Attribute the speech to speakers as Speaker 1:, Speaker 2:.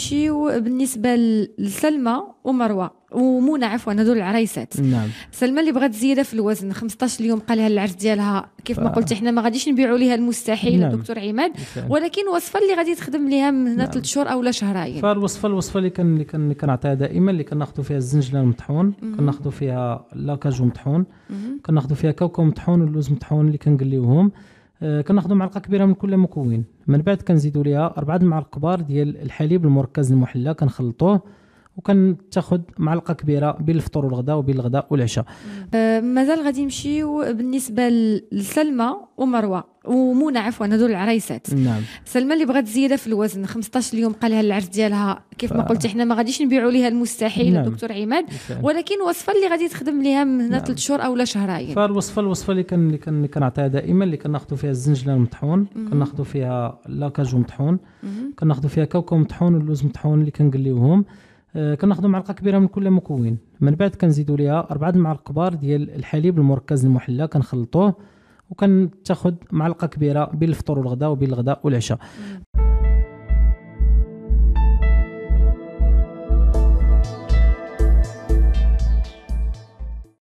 Speaker 1: نمشيو بالنسبه لسلمى ومروه ومنى عفوا هذول العرايسات نعم سلمى اللي بغات زياده في الوزن 15 يوم قال لها العرس ديالها كيف ما قلت احنا ما غاديش نبيعوا ليها المستحيل نعم. دكتور عماد نعم. ولكن وصفه اللي غادي تخدم ليها من هنا ثلاث نعم. شهور لا شهرين
Speaker 2: فالوصفه الوصفه اللي كان اللي كان كنعطيها دائما اللي كناخذوا فيها الزنجله المطحون كناخذوا فيها لاكاجو مطحون كناخذوا فيها كاوكاو مطحون واللوز مطحون اللي كنقليوهم آه، كناخذوا معلقه كبيره من كل مكون من بعد كنزيدوا ليها اربعه المعالق كبار ديال الحليب المركز المحلى كنخلطوه وكان تاخذ معلقه كبيره بين الفطور والغداء وبين الغداء والعشاء
Speaker 1: أه مازال غادي نمشيو بالنسبه لسلمى ومروه ومنى عفوا هذو العرايسات نعم سلمى اللي بغات زياده في الوزن 15 قال قالها العرس ديالها كيف ما قلت احنا ما غاديش نبيعوا ليها المستحيل نعم. الدكتور عماد نعم. ولكن وصفه اللي غادي تخدم ليها من هنا ثلاث نعم. شهور او شهرين
Speaker 2: فالوصفه الوصفه اللي كان اللي كان اللي كنعطيها دائما اللي كناخذوا فيها الزنجله المطحون كناخذوا فيها لاكاجو مطحون كناخذوا فيها كاوكاو مطحون واللوز مطحون اللي كنقليوهم آه، كناخذوا معلقه كبيره من كل مكون من بعد كنزيدوا ليها اربعه المعالق كبار ديال الحليب المركز المحلى كنخلطوه وكنتاخذ معلقه كبيره بين الفطور والغداء وبين الغداء والعشاء